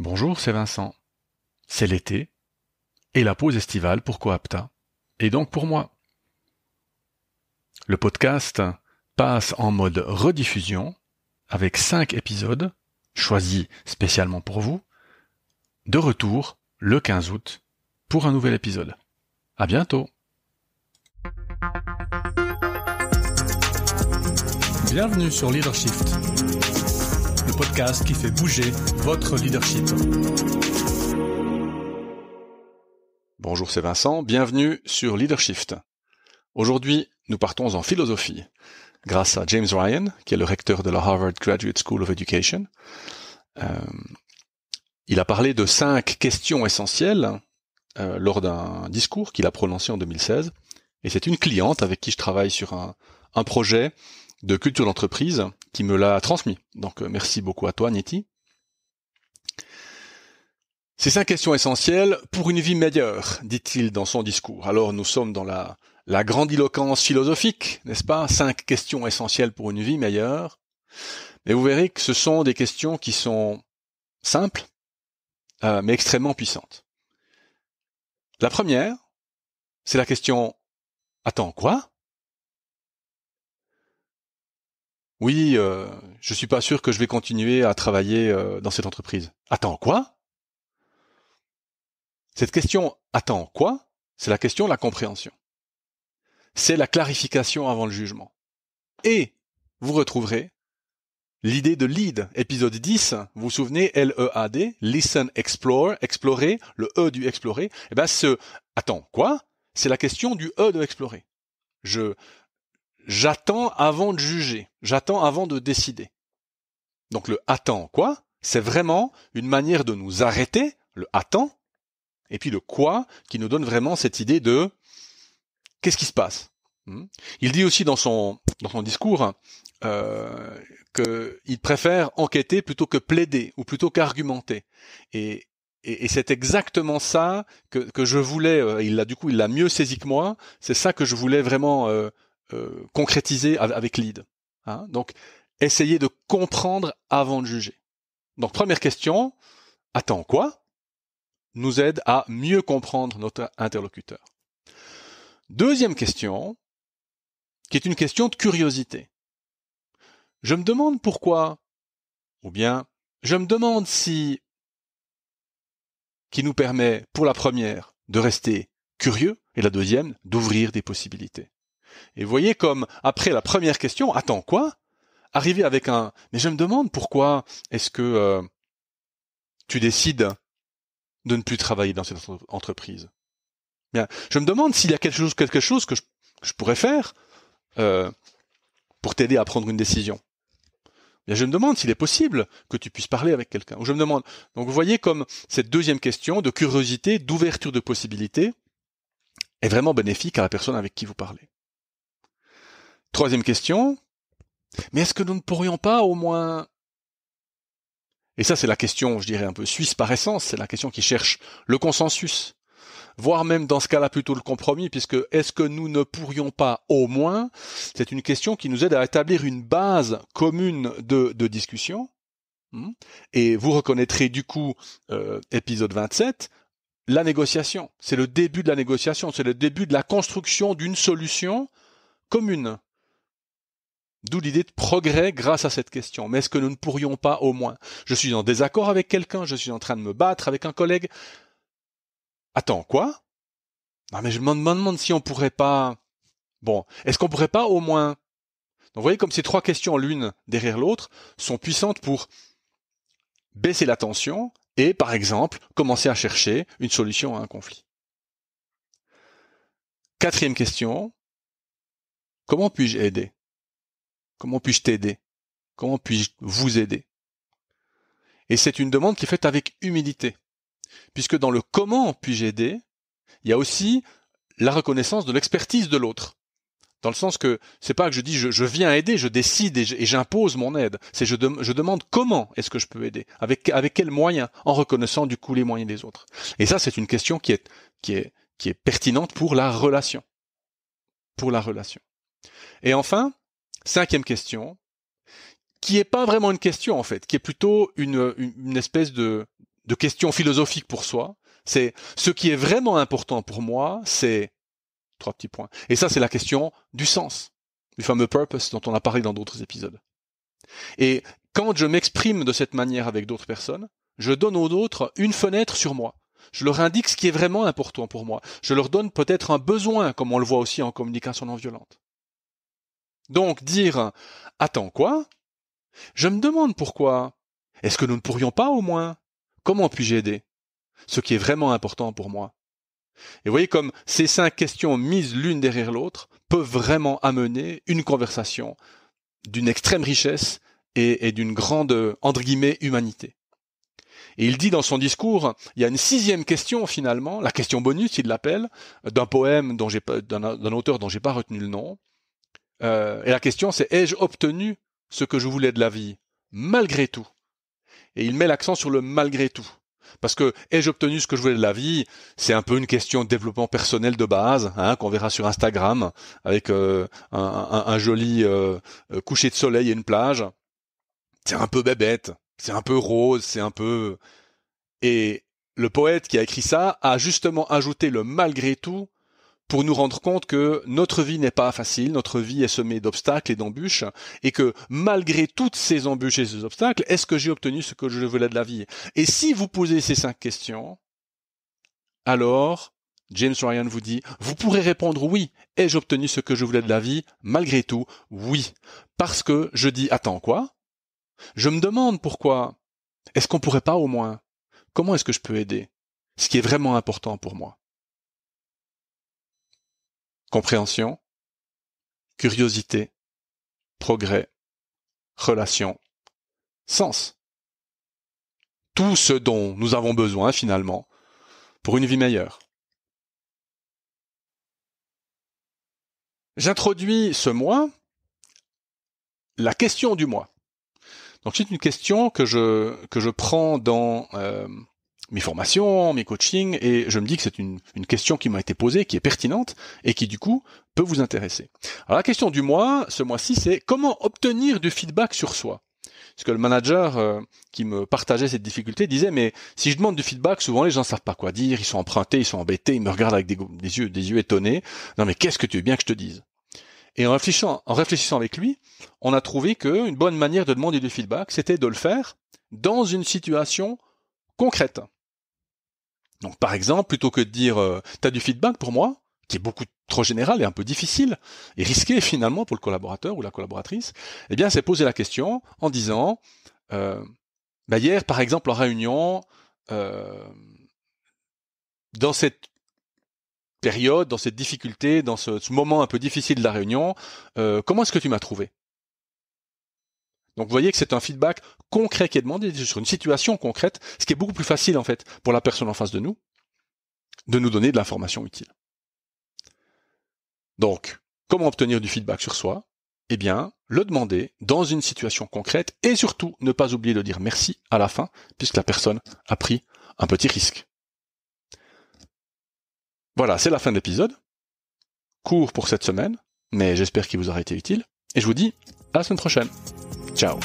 Bonjour, c'est Vincent. C'est l'été, et la pause estivale pour Coapta, et donc pour moi. Le podcast passe en mode rediffusion, avec cinq épisodes, choisis spécialement pour vous, de retour le 15 août pour un nouvel épisode. À bientôt! Bienvenue sur Leadershift podcast qui fait bouger votre leadership. Bonjour, c'est Vincent, bienvenue sur Leadership. Aujourd'hui, nous partons en philosophie, grâce à James Ryan, qui est le recteur de la Harvard Graduate School of Education. Euh, il a parlé de cinq questions essentielles euh, lors d'un discours qu'il a prononcé en 2016. Et c'est une cliente avec qui je travaille sur un, un projet de culture d'entreprise qui me l'a transmis. Donc euh, merci beaucoup à toi, Nieti. Ces cinq questions essentielles pour une vie meilleure, dit-il dans son discours. Alors nous sommes dans la, la grandiloquence philosophique, n'est-ce pas Cinq questions essentielles pour une vie meilleure. Mais vous verrez que ce sont des questions qui sont simples, euh, mais extrêmement puissantes. La première, c'est la question ⁇ Attends quoi oui, je euh, je suis pas sûr que je vais continuer à travailler euh, dans cette entreprise. Attends, quoi Cette question attends, quoi C'est la question de la compréhension. C'est la clarification avant le jugement. Et vous retrouverez l'idée de lead, épisode 10, vous vous souvenez L-E-A-D, listen, explore, explorer, le E du explorer, et eh ben ce attends, quoi C'est la question du E de explorer. Je j'attends avant de juger, j'attends avant de décider. Donc le attend quoi C'est vraiment une manière de nous arrêter, le attend et puis le quoi qui nous donne vraiment cette idée de qu'est-ce qui se passe. Hmm. Il dit aussi dans son, dans son discours euh, qu'il préfère enquêter plutôt que plaider ou plutôt qu'argumenter. Et, et, c'est exactement ça que, que je voulais, euh, il l'a du coup il l'a mieux saisi que moi, c'est ça que je voulais vraiment euh, euh, concrétiser avec lead. Hein. Donc, essayer de comprendre avant de juger. Donc, première question, attends quoi nous aide à mieux comprendre notre interlocuteur. Deuxième question, qui est une question de curiosité. Je me demande pourquoi, ou bien je me demande si, qui nous permet, pour la première, de rester curieux, et la deuxième, d'ouvrir des possibilités. Et voyez comme, après la première question, attends quoi Arriver avec un mais je me demande pourquoi est-ce que euh, tu décides de ne plus travailler dans cette entreprise. Bien, je me demande s'il y a quelque chose, quelque chose que je, pourrais faire euh, pour t'aider à prendre une décision. Bien, je me demande s'il est possible que tu puisses parler avec quelqu'un. je me demande. Donc, vous voyez comme cette deuxième question de curiosité, d'ouverture de possibilités est vraiment bénéfique à la personne avec qui vous parlez. Troisième question. Mais est-ce que nous ne pourrions pas au moins... Et ça, c'est la question, je dirais, un peu suisse par essence, c'est la question qui cherche le consensus, voire même dans ce cas-là plutôt le compromis, puisque est-ce que nous ne pourrions pas au moins, c'est une question qui nous aide à établir une base commune de, discussion. Hmm. Et vous reconnaîtrez du coup, euh, épisode 27, la négociation. C'est le début de la négociation, c'est le début de la construction d'une solution commune. D'où l'idée de progrès grâce à cette question. Mais est-ce que nous ne pourrions pas au moins Je suis en désaccord avec quelqu'un, je suis en train de me battre avec un collègue. Attends, quoi Non mais je me demande si on pourrait pas... Bon, est-ce qu'on pourrait pas au moins... vous voyez comme ces trois questions l'une derrière l'autre sont puissantes pour baisser la tension et par exemple commencer à chercher une solution à un conflit. Quatrième question, comment puis-je aider Comment puis-je t'aider Comment puis-je vous aider Et c'est une demande qui est faite avec humilité, puisque dans le comment puis-je aider, il y a aussi la reconnaissance de l'expertise de l'autre. Dans le sens que c'est pas que je dis je, viens aider, je décide et j'impose mon aide. C'est je, je demande comment est-ce que je peux aider, avec avec quels moyens, en reconnaissant du coup les moyens des autres. Et ça c'est une question qui est qui est qui est pertinente pour la relation, pour la relation. Et enfin, Cinquième question, qui est pas vraiment une question en fait, qui est plutôt une, espèce de, de question philosophique pour soi. C'est ce qui est vraiment important pour moi, c'est trois petits points. Et ça, c'est la question du sens, du fameux purpose dont on a parlé dans d'autres épisodes. Et quand je m'exprime de cette manière avec d'autres personnes, je donne aux autres une fenêtre sur moi. Je leur indique ce qui est vraiment important pour moi. Je leur donne peut-être un besoin, comme on le voit aussi en communication non violente. Donc dire Attends quoi Je me demande pourquoi. Est-ce que nous ne pourrions pas au moins Comment puis-je aider Ce qui est vraiment important pour moi. Et vous voyez comme ces cinq questions mises l'une derrière l'autre peuvent vraiment amener une conversation d'une extrême richesse et, d'une grande, entre guillemets, humanité. Et il dit dans son discours, il y a une sixième question finalement, la question bonus, il l'appelle, d'un poème dont j'ai d'un auteur dont j'ai pas retenu le nom, euh, et la question c'est ai-je obtenu ce que je voulais de la vie malgré tout Et il met l'accent sur le malgré tout. Parce que ai-je obtenu ce que je voulais de la vie C'est un peu une question de développement personnel de base, hein, qu'on verra sur Instagram avec euh, un, joli euh, coucher de soleil et une plage. C'est un peu bébête, c'est un peu rose, c'est un peu. Et le poète qui a écrit ça a justement ajouté le malgré tout pour nous rendre compte que notre vie n'est pas facile, notre vie est semée d'obstacles et d'embûches, et que malgré toutes ces embûches et ces obstacles, est-ce que j'ai obtenu ce que je voulais de la vie Et si vous posez ces cinq questions, alors James Ryan vous dit, vous pourrez répondre oui, ai-je obtenu ce que je voulais de la vie Malgré tout, oui. Parce que je dis, attends quoi Je me demande pourquoi. Est-ce qu'on pourrait pas au moins Comment est-ce que je peux aider Ce qui est vraiment important pour moi compréhension, curiosité, progrès, relation, sens. Tout ce dont nous avons besoin finalement pour une vie meilleure. J'introduis ce mois la question du mois. Donc c'est une question que je, que je prends dans euh, mes formations, mes coachings, et je me dis que c'est une, question qui m'a été posée, qui est pertinente, et qui du coup peut vous intéresser. Alors la question du mois, ce mois-ci, c'est comment obtenir du feedback sur soi parce que le manager euh, qui me partageait cette difficulté disait mais si je demande du feedback, souvent les gens ne savent pas quoi dire, ils sont empruntés, ils sont embêtés, ils me regardent avec des, yeux des yeux étonnés. Non mais qu'est-ce que tu veux bien que je te dise Et en réfléchissant, en réfléchissant avec lui, on a trouvé qu'une bonne manière de demander du feedback, c'était de le faire dans une situation concrète. Donc par exemple, plutôt que de dire euh, t'as du feedback pour moi, qui est beaucoup trop général et un peu difficile et risqué finalement pour le collaborateur ou la collaboratrice, eh bien c'est poser la question en disant euh, bah, hier par exemple en réunion euh, dans cette période, dans cette difficulté, dans ce, moment un peu difficile de la réunion, euh, comment est-ce que tu m'as trouvé donc vous voyez que c'est un feedback concret qui est demandé sur une situation concrète, ce qui est beaucoup plus facile en fait pour la personne en face de nous de nous donner de l'information utile. Donc, comment obtenir du feedback sur soi Eh bien, le demander dans une situation concrète et surtout ne pas oublier de dire merci à la fin puisque la personne a pris un petit risque. Voilà, c'est la fin de l'épisode. Court pour cette semaine, mais j'espère qu'il vous aura été utile. Et je vous dis à la semaine prochaine. Ciao.